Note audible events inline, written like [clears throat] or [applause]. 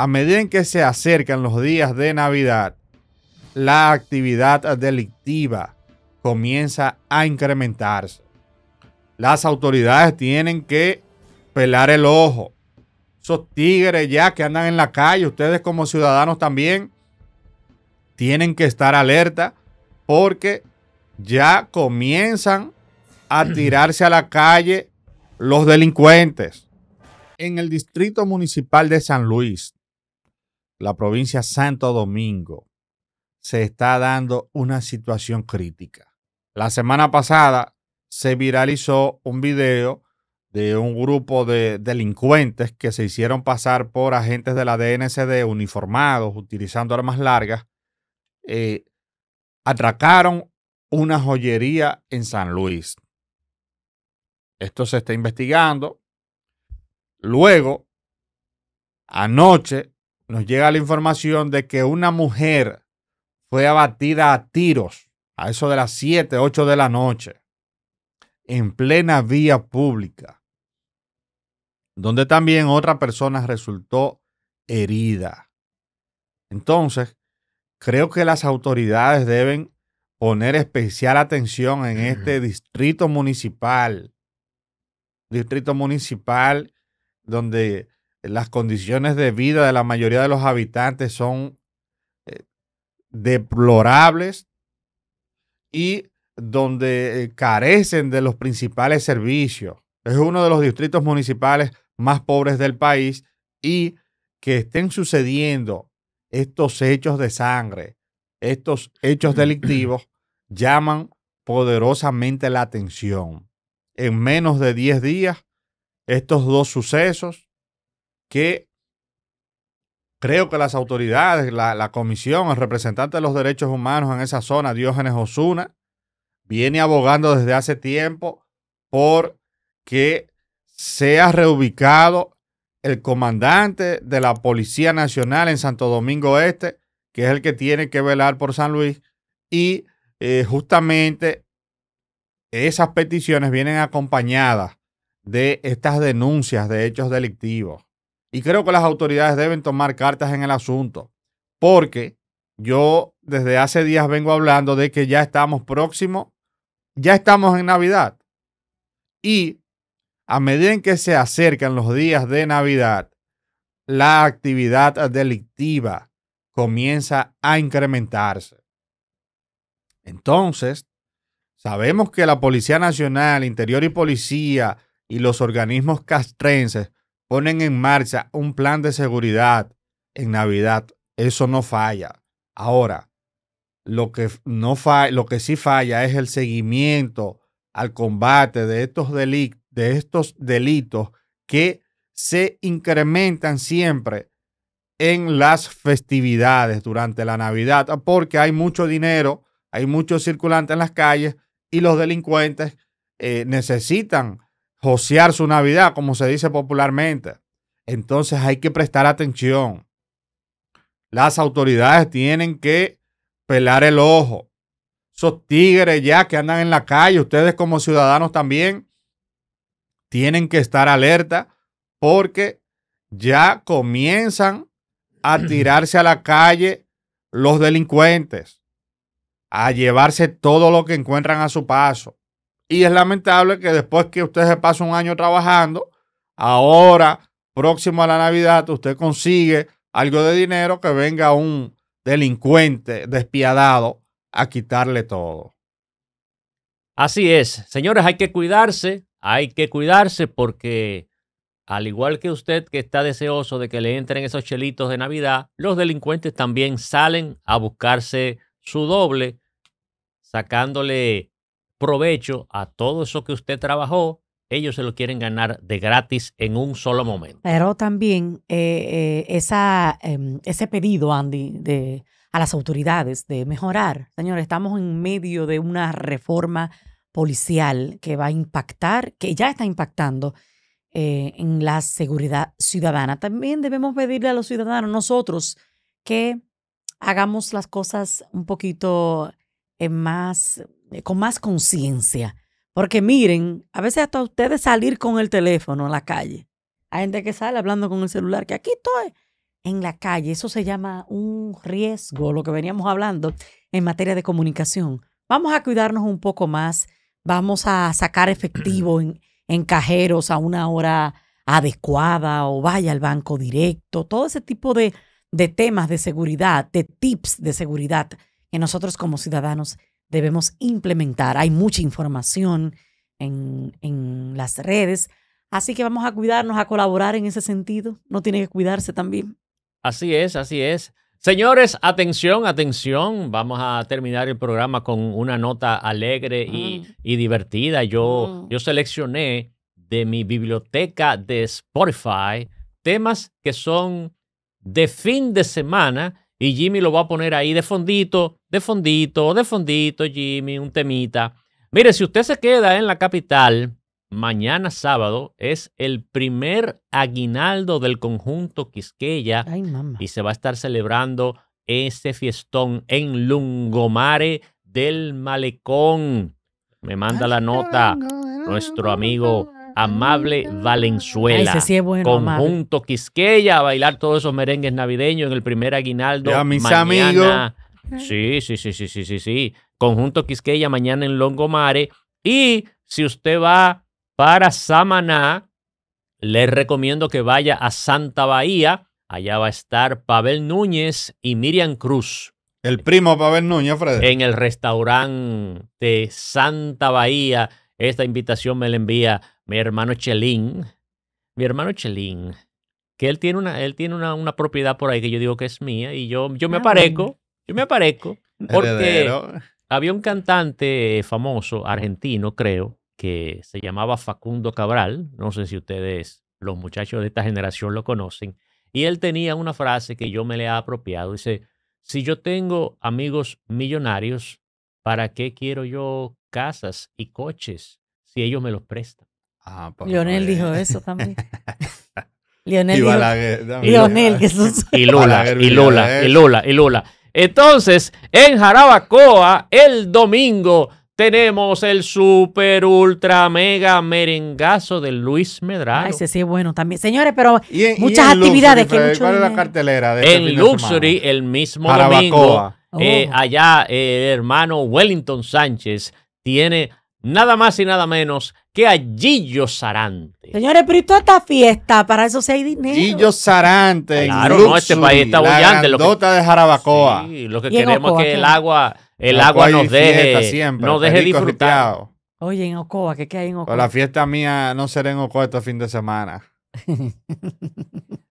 a medida en que se acercan los días de Navidad, la actividad delictiva comienza a incrementarse. Las autoridades tienen que pelar el ojo. Esos tigres ya que andan en la calle, ustedes como ciudadanos también, tienen que estar alerta porque ya comienzan a [clears throat] tirarse a la calle los delincuentes. En el distrito municipal de San Luis, la provincia Santo Domingo, se está dando una situación crítica. La semana pasada se viralizó un video de un grupo de delincuentes que se hicieron pasar por agentes de la DNCD uniformados, utilizando armas largas, eh, atracaron una joyería en San Luis. Esto se está investigando. Luego, anoche, nos llega la información de que una mujer fue abatida a tiros a eso de las 7, 8 de la noche, en plena vía pública, donde también otra persona resultó herida. Entonces, creo que las autoridades deben poner especial atención en este distrito municipal, distrito municipal donde las condiciones de vida de la mayoría de los habitantes son eh, deplorables y donde eh, carecen de los principales servicios. Es uno de los distritos municipales más pobres del país y que estén sucediendo estos hechos de sangre, estos hechos delictivos, [clears throat] llaman poderosamente la atención. En menos de 10 días, estos dos sucesos que creo que las autoridades, la, comisión, el representante de los derechos humanos en esa zona, Diógenes Osuna, viene abogando desde hace tiempo por que sea reubicado el comandante de la Policía Nacional en Santo Domingo Este, que es el que tiene que velar por San Luis, y eh, justamente esas peticiones vienen acompañadas de estas denuncias de hechos delictivos. Y creo que las autoridades deben tomar cartas en el asunto, porque yo desde hace días vengo hablando de que ya estamos próximos, ya estamos en Navidad. Y a medida en que se acercan los días de Navidad, la actividad delictiva comienza a incrementarse. Entonces, sabemos que la Policía Nacional, Interior y Policía y los organismos castrenses ponen en marcha un plan de seguridad en Navidad, eso no falla. Ahora, lo que, no lo que sí falla es el seguimiento al combate de estos, delitos, que se incrementan siempre en las festividades durante la Navidad, porque hay mucho dinero, hay mucho circulante en las calles y los delincuentes eh, necesitan josear su Navidad, como se dice popularmente. Entonces hay que prestar atención. Las autoridades tienen que pelar el ojo. Esos tigres ya que andan en la calle, ustedes como ciudadanos también, tienen que estar alerta porque ya comienzan a [clears throat] tirarse a la calle los delincuentes, a llevarse todo lo que encuentran a su paso. Y es lamentable que después que usted se pasa un año trabajando, ahora, próximo a la Navidad, usted consigue algo de dinero que venga un delincuente despiadado a quitarle todo. Así es. Señores, hay que cuidarse, hay que cuidarse porque al igual que usted que está deseoso de que le entren esos chelitos de Navidad, los delincuentes también salen a buscarse su doble, sacándole provecho a todo eso que usted trabajó, ellos se lo quieren ganar de gratis en un solo momento. Pero también eh, eh, esa, em, ese pedido, Andy, de, a las autoridades de mejorar. Señores, estamos en medio de una reforma policial que va a impactar, que ya está impactando eh, en la seguridad ciudadana. También debemos pedirle a los ciudadanos, nosotros, que hagamos las cosas un poquito más eh, con más conciencia. Porque miren, a veces hasta ustedes salir con el teléfono en la calle. Hay gente que sale hablando con el celular, que aquí estoy en la calle. Eso se llama un riesgo, lo que veníamos hablando en materia de comunicación. Vamos a cuidarnos un poco más. Vamos a sacar efectivo en, cajeros a una hora adecuada o vaya al banco directo. Todo ese tipo de, de temas de seguridad, de tips de seguridad que nosotros como ciudadanos debemos implementar. Hay mucha información en, las redes, así que vamos a cuidarnos, a colaborar en ese sentido. No tiene que cuidarse también. Así es, así es. Señores, atención, atención. Vamos a terminar el programa con una nota alegre y, mm. divertida. Yo, mm. yo seleccioné de mi biblioteca de Spotify temas que son de fin de semana y Jimmy lo va a poner ahí de fondito, de fondito, de fondito, Jimmy, un temita. Mire, si usted se queda en la capital, mañana sábado es el primer aguinaldo del conjunto Quisqueya y se va a estar celebrando ese fiestón en Lungomare del Malecón. Me manda la nota nuestro amigo Amable ah. Valenzuela. Conjunto Quisqueya, a bailar todos esos merengues navideños en el primer aguinaldo. mis Sí, sí, sí, sí, sí, sí, sí. Conjunto Quisqueya mañana en Longomare. Y si usted va para Samaná, le recomiendo que vaya a Santa Bahía. Allá va a estar Pavel Núñez y Miriam Cruz. El primo Pavel Núñez, Fred. En el restaurante Santa Bahía. Esta invitación me la envía mi hermano Chelín, mi hermano Chelín, que él tiene una, él tiene una, propiedad por ahí que yo digo que es mía y yo, yo me ah, aparezco, yo me aparezco, [laughs] porque había un cantante famoso, argentino creo, que se llamaba Facundo Cabral, no sé si ustedes, los muchachos de esta generación lo conocen, y él tenía una frase que yo me le he apropiado, dice, si yo tengo amigos millonarios, ¿para qué quiero yo casas y coches si ellos me los prestan? Ah, pues, Lionel dijo eso también. [laughs] Lionel, y [laughs] Balaguer, y Lula, y Lula, y Lula, Entonces, en Jarabacoa, el domingo, tenemos el super ultra mega merengazo de Luis Medrano. Ay, ah, ese sí bueno también. Señores, pero muchas actividades que ¿Cuál es la cartelera de este En Luxury, el mismo domingo, eh, oh. allá eh, el hermano Wellington Sánchez tiene nada más y nada menos que a Gillo Sarante. Señores, pero esto esta fiesta, para eso se hay dinero. Gillo Sarante. Claro, en no, este país está bollante. La que, de Jarabacoa. Sí, lo que queremos es que el agua, el agua nos deje, siempre, nos deje disfrutar. Oye, en Ocoa, ¿qué, ¿qué, hay en Ocoa? la fiesta mía no será en Ocoa este fin de semana. [laughs]